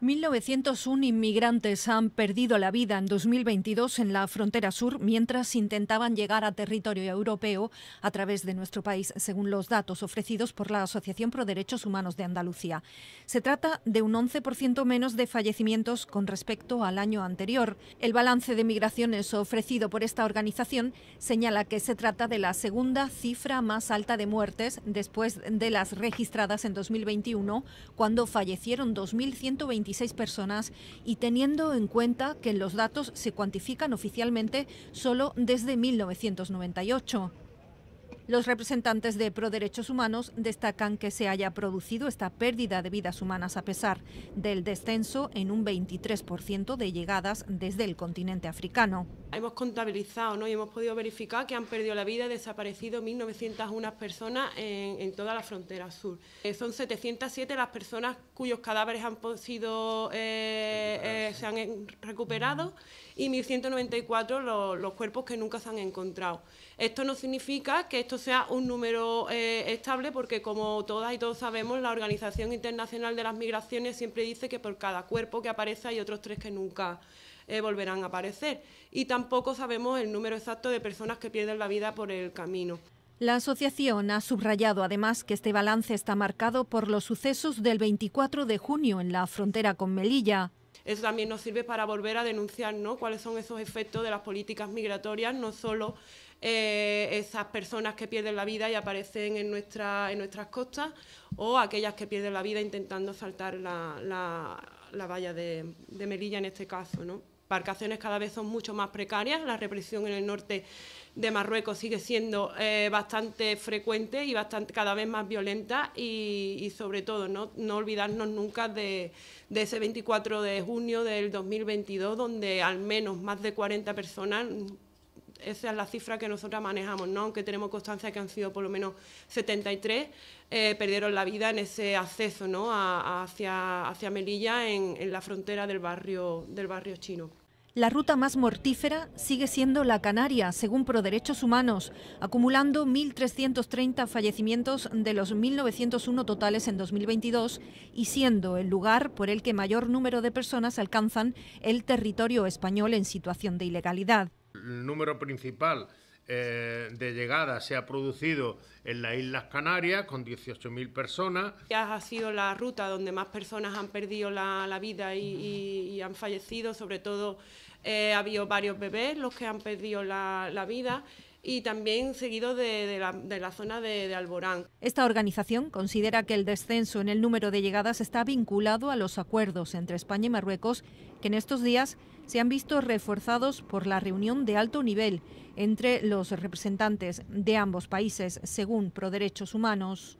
1.901 inmigrantes han perdido la vida en 2022 en la frontera sur mientras intentaban llegar a territorio europeo a través de nuestro país, según los datos ofrecidos por la Asociación Pro Derechos Humanos de Andalucía. Se trata de un 11% menos de fallecimientos con respecto al año anterior. El balance de migraciones ofrecido por esta organización señala que se trata de la segunda cifra más alta de muertes después de las registradas en 2021, cuando fallecieron 2.120 personas y teniendo en cuenta que los datos se cuantifican oficialmente solo desde 1998. Los representantes de ProDerechos Humanos destacan que se haya producido esta pérdida de vidas humanas a pesar del descenso en un 23% de llegadas desde el continente africano. Hemos contabilizado ¿no? y hemos podido verificar que han perdido la vida y desaparecido 1.901 personas en, toda la frontera sur. Eh, son 707 las personas cuyos cadáveres han sido, eh, eh, se han recuperado y 1.194 los, cuerpos que nunca se han encontrado. Esto no significa que estos sea un número eh, estable, porque como todas y todos sabemos, la Organización Internacional de las Migraciones siempre dice que por cada cuerpo que aparece hay otros tres que nunca eh, volverán a aparecer. Y tampoco sabemos el número exacto de personas que pierden la vida por el camino. La asociación ha subrayado además que este balance está marcado por los sucesos del 24 de junio en la frontera con Melilla, eso también nos sirve para volver a denunciar cuáles son esos efectos de las políticas migratorias, no solo eh, esas personas que pierden la vida y aparecen en, en nuestras costas o aquellas que pierden la vida intentando saltar la, valla de, de Melilla en este caso. ¿no? embarcaciones cada vez son mucho más precarias, la represión en el norte de Marruecos sigue siendo eh, bastante frecuente y cada vez más violenta y, sobre todo ¿no? olvidarnos nunca de, ese 24 de junio del 2022 donde al menos más de 40 personas esa es la cifra que nosotros manejamos, ¿no? aunque tenemos constancia que han sido por lo menos 73, eh, perdieron la vida en ese acceso hacia, hacia Melilla, en, la frontera del barrio, del barrio chino. La ruta más mortífera sigue siendo la Canaria, según ProDerechos Humanos, acumulando 1.330 fallecimientos de los 1.901 totales en 2022 y siendo el lugar por el que mayor número de personas alcanzan el territorio español en situación de ilegalidad. El número principal eh, de llegadas se ha producido en las Islas Canarias con 18.000 personas. Ya ha sido la ruta donde más personas han perdido la, vida y, han fallecido, sobre todo eh, ha habido varios bebés los que han perdido la, la vida y también seguido de, la, zona de, de, Alborán. Esta organización considera que el descenso en el número de llegadas está vinculado a los acuerdos entre España y Marruecos, que en estos días se han visto reforzados por la reunión de alto nivel entre los representantes de ambos países, según Proderechos Humanos.